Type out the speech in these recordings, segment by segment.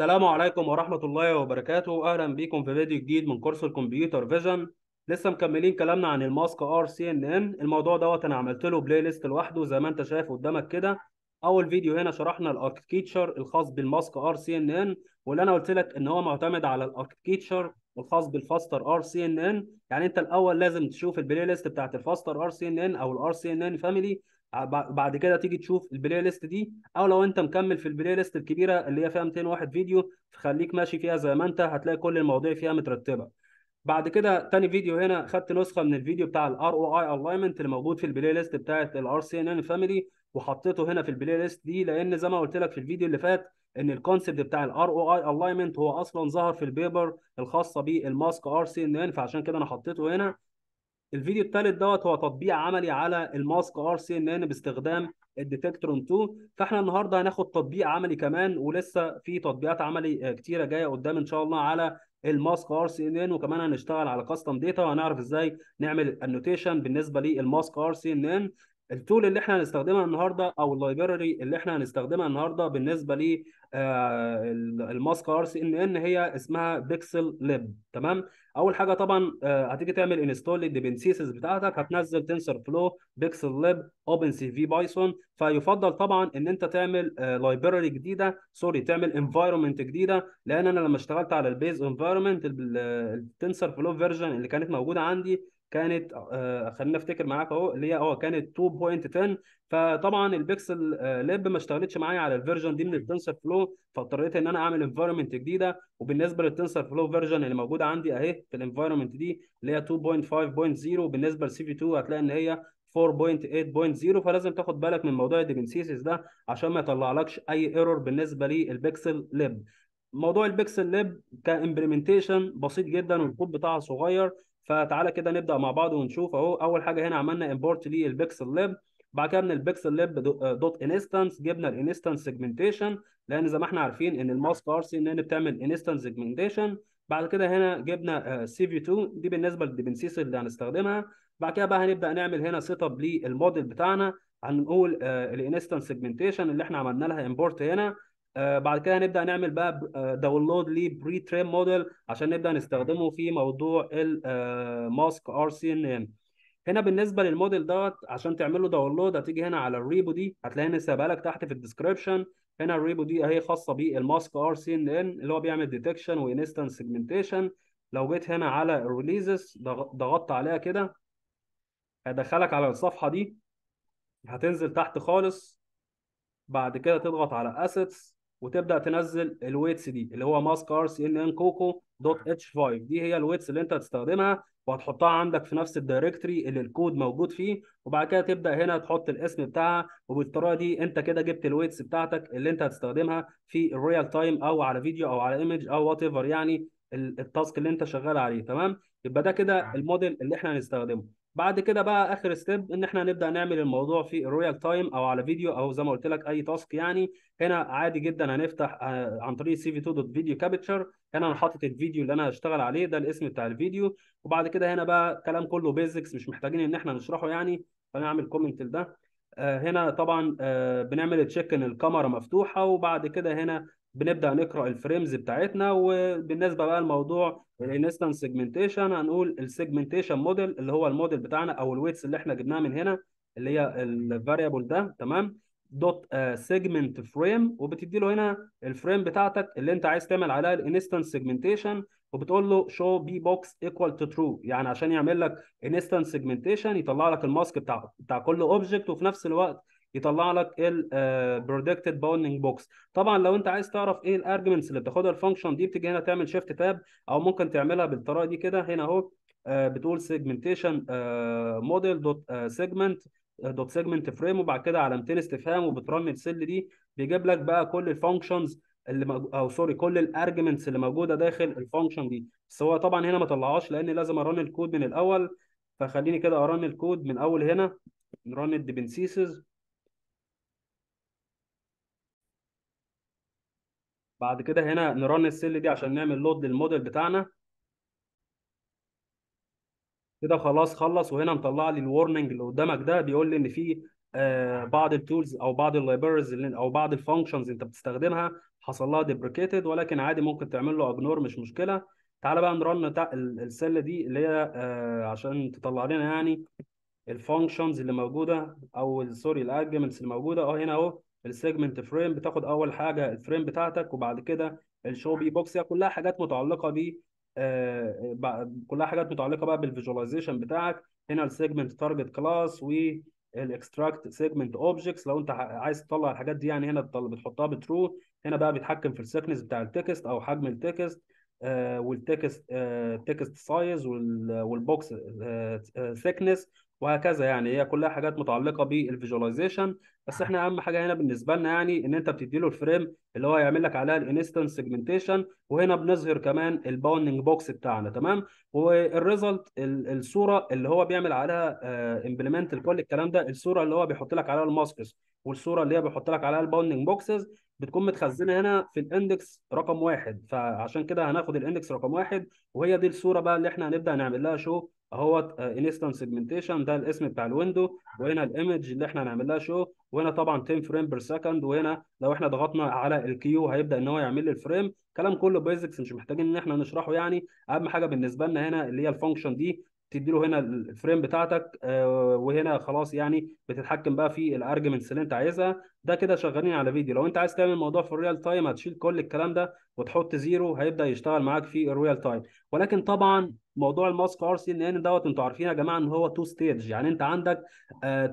السلام عليكم ورحمة الله وبركاته أهلا بيكم في فيديو جديد من كورس الكمبيوتر فيجن لسه مكملين كلامنا عن الماسك ار سي ان ان الموضوع دوت أنا عملت له بلاي ليست لوحده زي ما أنت شايف قدامك كده أول فيديو هنا شرحنا الأركتكتشر الخاص بالماسك ار سي ان ان واللي أنا قلت لك إن هو معتمد على الأركتكتشر الخاص بالفاستر ار سي ان ان يعني أنت الأول لازم تشوف البلاي ليست بتاعت الفاستر ار سي ان ان أو الار سي ان ان فاميلي بعد كده تيجي تشوف البلاي ليست دي او لو انت مكمل في البلاي ليست الكبيره اللي هي فيها 201 فيديو فخليك ماشي فيها زي ما انت هتلاقي كل المواضيع فيها مترتبه بعد كده تاني فيديو هنا خدت نسخه من الفيديو بتاع الار او اي الاينمنت اللي موجود في البلاي ليست بتاعه الار سي ان ان فاميلي وحطيته هنا في البلاي ليست دي لان زي ما قلت لك في الفيديو اللي فات ان الكونسبت بتاع الار او اي الاينمنت هو اصلا ظهر في البيبر الخاصه بالماسك ار سي ان ان فعشان كده انا حطيته هنا الفيديو الثالث دوت هو تطبيق عملي على الماسك ار سي ان ان باستخدام الديتكترون 2 فاحنا النهارده هناخد تطبيق عملي كمان ولسه في تطبيقات عملي آه، كتيره جايه قدام ان شاء الله على الماسك ار سي ان ان وكمان هنشتغل على كاستم داتا وهنعرف ازاي نعمل النوتيشن بالنسبه للماسك ار سي ان ان التول اللي احنا هنستخدمها النهارده او اللايبراري اللي احنا هنستخدمها النهارده بالنسبه آه، ل الماسك ار سي ان ان هي اسمها بيكسل ليب تمام اول حاجه طبعا آه، هتيجي تعمل انستول للديبنسيسز بتاعتك هتنزل تنسر فلو بيكسل ليب اوبن سي في بايثون فيفضل طبعا ان انت تعمل لايبراري آه، جديده سوري تعمل انفايرمنت جديده لان انا لما اشتغلت على البيز انفايرمنت التنسر فلو فيرجن اللي كانت موجوده عندي كانت آه، خلينا افتكر معاك اهو اللي هي اه كانت 2.10 فطبعا البيكسل ليب آه، ما اشتغلتش معايا على الفيرجن دي من التنسر فلو فاضطريت ان انا اعمل انفايرمنت جديده وبالنسبه للتنسر فلو فيرجن اللي موجوده عندي اهي في الانفايرمنت دي اللي هي 2.5.0 بالنسبه لسي في 2 هتلاقي ان هي 4.8.0 فلازم تاخد بالك من موضوع الديبنسيسز ده عشان ما يطلعلكش اي ايرور بالنسبه للبيكسل ليب موضوع البيكسل ليب كامبلمنتيشن بسيط جدا والكود بتاعها صغير فتعالى كده نبدا مع بعض ونشوف اهو اول حاجه هنا عملنا امبورت للبيكسل ليب بعد كده من البيكسل ليب دوت انستنس جبنا الانستنس سيجمنتيشن لان زي ما احنا عارفين ان الماسك ار سي ان هي بتعمل انستنس سيجمنتيشن بعد كده هنا جبنا سي في 2 دي بالنسبه للديبنسيس اللي هنستخدمها بعد كده بقى هنبدا نعمل هنا سيت اب للموديل بتاعنا هنقول آه، الانستنس سيجمنتيشن اللي احنا عملنا لها امبورت هنا آه، بعد كده هنبدا نعمل بقى داونلود لبري ترين موديل عشان نبدا نستخدمه في موضوع الماسك ار سي ان ان هنا بالنسبه للموديل دوت عشان تعمل له داونلود هتيجي هنا على الريبو دي هتلاقيها سايبها لك تحت في الديسكربشن هنا الريبو دي اهي خاصه بالماسك ار سي ان ان اللي هو بيعمل ديتكشن وانستنس سيجمنتيشن لو جيت هنا على الريليزز ضغطت عليها كده هيدخلك على الصفحه دي هتنزل تحت خالص بعد كده تضغط على اسيتس وتبدا تنزل الويتس دي اللي هو ماسك ار سي ان ان كوكو دوت اتش 5 دي هي الويتس اللي انت هتستخدمها وهتحطها عندك في نفس الدايركتري اللي الكود موجود فيه وبعد كده تبدا هنا تحط الاسم بتاعها وبالطريقه دي انت كده جبت الويتس بتاعتك اللي انت هتستخدمها في الريال تايم او على فيديو او على ايمج او وات ايفر يعني التاسك اللي انت شغال عليه تمام يبقى ده كده الموديل اللي احنا هنستخدمه بعد كده بقى اخر ستيب ان احنا نبدا نعمل الموضوع في الرويال تايم او على فيديو او زي ما قلت لك اي تاسك يعني هنا عادي جدا هنفتح آه، عن طريق سي في 2 دوت فيديو كابتشر هنا انا حاطط الفيديو اللي انا هشتغل عليه ده الاسم بتاع الفيديو وبعد كده هنا بقى كلام كله بيزكس مش محتاجين ان احنا نشرحه يعني فنعمل كومنت لده آه، هنا طبعا آه، بنعمل تشيك ان الكاميرا مفتوحه وبعد كده هنا بنبدا نقرا الفريمز بتاعتنا وبالنسبه بقى لموضوع الانستنس سيجمنتيشن هنقول السيجمنتيشن موديل اللي هو الموديل بتاعنا او الويتس اللي احنا جبناها من هنا اللي هي الفاريبل ده تمام دوت سيجمنت فريم وبتدي له هنا الفريم بتاعتك اللي انت عايز تعمل عليها الانستنس سيجمنتيشن وبتقول له شو بي بوكس ايكوال تو ترو يعني عشان يعمل لك انستنس سيجمنتيشن يطلع لك الماسك بتاع بتاع كل اوبجكت وفي نفس الوقت يطلع لك البرودكتد باوندنج بوكس طبعا لو انت عايز تعرف ايه الارجمنتس اللي بتاخدها الفانكشن دي بتيجي هنا تعمل شيفت تاب او ممكن تعملها بالطريقه دي كده هنا اهو آه، بتقول سيجمنتيشن موديل دوت سيجمنت دوت سيجمنت فريم وبعد كده علامتين استفهام وبترن السيل دي بيجيب لك بقى كل الفانكشنز اللي مج... او سوري كل الارجمنتس اللي موجوده داخل الفانكشن دي بس هو طبعا هنا ما طلعهاش لان لازم ارن الكود من الاول فخليني كده ارن الكود من اول هنا نرن الديبنسيسز بعد كده هنا نرن السيل دي عشان نعمل لود للموديل بتاعنا كده خلاص خلص وهنا مطلع لي الورننج اللي قدامك ده بيقول لي ان في آه، بعض التولز او بعض اللايبرز او بعض الفانكشنز انت بتستخدمها حصل لها ديبريكيتد ولكن عادي ممكن تعمل له اجنور مش مشكله تعالى بقى نرن السله دي اللي هي آه، عشان تطلع لنا يعني الفانكشنز اللي موجوده او سوري الارجمنتس اللي موجوده اه هنا اهو السيجمنت فريم بتاخد اول حاجه الفريم بتاعتك وبعد كده الشو بي بوكس هي كلها حاجات متعلقه ب آه، آه، كلها حاجات متعلقه بقى بالفيجواليزيشن بتاعك هنا السيجمنت تارجت كلاس والاكستراكت سيجمنت اوبجكتس لو انت عايز تطلع الحاجات دي يعني هنا بتحطها بترو هنا بقى بيتحكم في السكنس بتاع التكست او حجم التكست والتكست تكست سايز والبوكس ثيكنس وهكذا يعني هي كلها حاجات متعلقه بالفيجواليزيشن بس احنا اهم حاجه هنا بالنسبه لنا يعني ان انت بتدي له الفريم اللي هو يعمل لك عليها الانستنس سيجمنتيشن وهنا بنظهر كمان الباوندنج بوكس بتاعنا تمام والريزلت الصوره اللي هو بيعمل عليها امبلمنت آه، لكل الكلام ده الصوره اللي هو بيحط لك عليها الماسكس والصوره اللي هي بيحط لك عليها الباوندنج بوكسز بتكون متخزنه هنا في الاندكس رقم واحد فعشان كده هناخد الاندكس رقم واحد وهي دي الصوره بقى اللي احنا هنبدا نعمل لها شو اهوت الانستنس سيجمنتيشن ده الاسم بتاع الويندو وهنا الايمج اللي احنا هنعمل لها شو وهنا طبعا 10 فريم بير سكند وهنا لو احنا ضغطنا على الكيو هيبدا ان هو يعمل لي الفريم كلام كله بيزكس مش محتاجين ان احنا نشرحه يعني اهم حاجه بالنسبه لنا هنا اللي هي الفانكشن دي تدي له هنا الفريم بتاعتك آه، وهنا خلاص يعني بتتحكم بقى في الارجمنتس اللي انت عايزها ده كده شغالين على فيديو لو انت عايز تعمل الموضوع في الريال تايم هتشيل كل الكلام ده وتحط زيرو هيبدا يشتغل معاك في الريال تايم ولكن طبعا موضوع الماسك ار سي ان ان دوت انتوا عارفين يا جماعه ان هو تو ستيج يعني انت عندك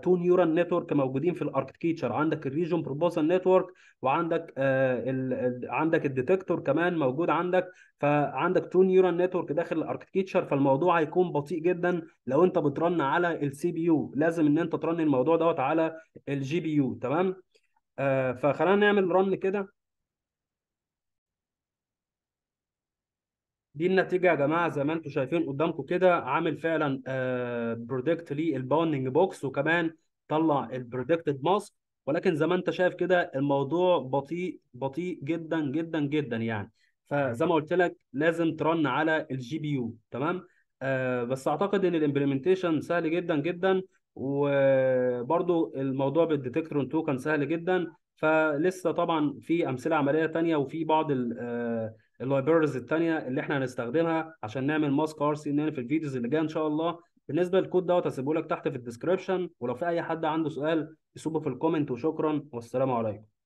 تو نيورال نتورك موجودين في الاركتكتشر عندك الريجون بروبوزال نتورك وعندك آه، ال عندك الديتكتور كمان موجود عندك فعندك تو نيورال نتورك داخل الاركتكتشر فالموضوع هيكون بطيء جدا لو انت بترن على السي بي يو لازم ان انت ترن الموضوع دوت على الجي بي يو تمام آه، فخلينا نعمل رن كده دي النتيجه يا جماعه زي ما انتم شايفين قدامكم كده عامل فعلا برودكت للباوندنج بوكس وكمان طلع البرودكتد ماسك ولكن زي ما انت شايف كده الموضوع بطيء بطيء جدا جدا جدا يعني فزي ما قلت لك لازم ترن على الجي بي يو تمام آه، بس اعتقد ان الامبلمنتيشن سهل جدا جدا وبرده الموضوع بالديتكترون 2 كان سهل جدا فلسه طبعا في امثله عمليه ثانيه وفي بعض اللايبرز الثانيه اللي احنا هنستخدمها عشان نعمل ماسك ار سي في الفيديوز اللي جايه ان شاء الله بالنسبه للكود دوت هسيبه لك تحت في الديسكربشن ولو في اي حد عنده سؤال يسيبه في الكومنت وشكرا والسلام عليكم